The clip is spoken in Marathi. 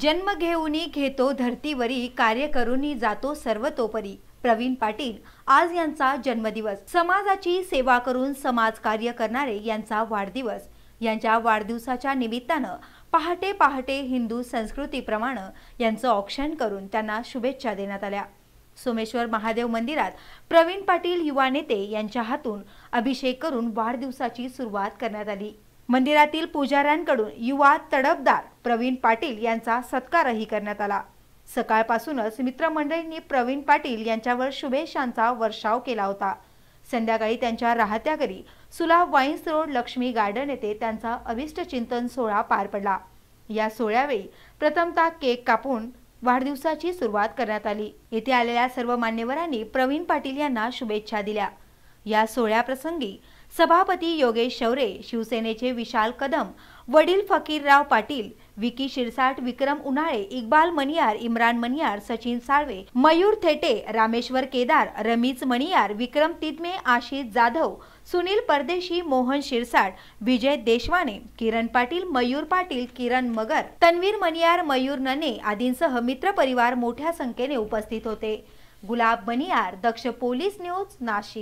जन्म घेऊनी घेतो धर्तीवरी कार्य करूनी जातो सर्वतोपरी प्रवीण पाटील आज यांचा जन्मदिवस समाजाची सेवा करून समाज कार्य करणारे यांचा वाढदिवस यांच्या वाढदिवसाच्या निमित्तानं पहाटे पहाटे हिंदू संस्कृतीप्रमाणे यांचं ऑक्षण करून त्यांना शुभेच्छा देण्यात आल्या सोमेश्वर महादेव मंदिरात प्रवीण पाटील युवा नेते यांच्या हातून अभिषेक करून वाढदिवसाची सुरुवात करण्यात आली मंदिरातील पुजाऱ्यांकडून युवा तडपदार प्रवीण पाटील यांचा सत्कारही करण्यात आला सकाळपासूनच मित्रमंडळींनी प्रवीण पाटील यांच्यावर शुभेच्छांचा वर्षाव केला होता संध्याकाळी त्यांच्या राहत्या घरी सुला वाईन्स रोड लक्ष्मी गार्डन येथे त्यांचा चिंतन सोहळा पार पडला या सोहळ्यावेळी प्रथमतः केक कापून वाढदिवसाची सुरुवात करण्यात आली येथे आलेल्या सर्व मान्यवरांनी प्रवीण पाटील यांना शुभेच्छा दिल्या या सोहळ्याप्रसंगी सभापती योगेश शौरे शिवसेनेचे विशाल कदम वडील फकीरराव पाटील विकी शिरसाट विक्रम उन्हाळे इक्बाल मनियार इम्रान मनियार सचिन साळवे मयूर थेटे रामेश्वर केदार रमीज मणियार विक्रम तिदमे आशिष जाधव सुनील परदेशी मोहन शिरसाट विजय देशवाने किरण पाटील मयूर पाटील किरण मगर तन्वीर मनियार मयूर नने आदींसह मित्रपरिवार मोठ्या संख्येने उपस्थित होते गुलाब मनियार दक्ष पोलीस न्यूज नाशिक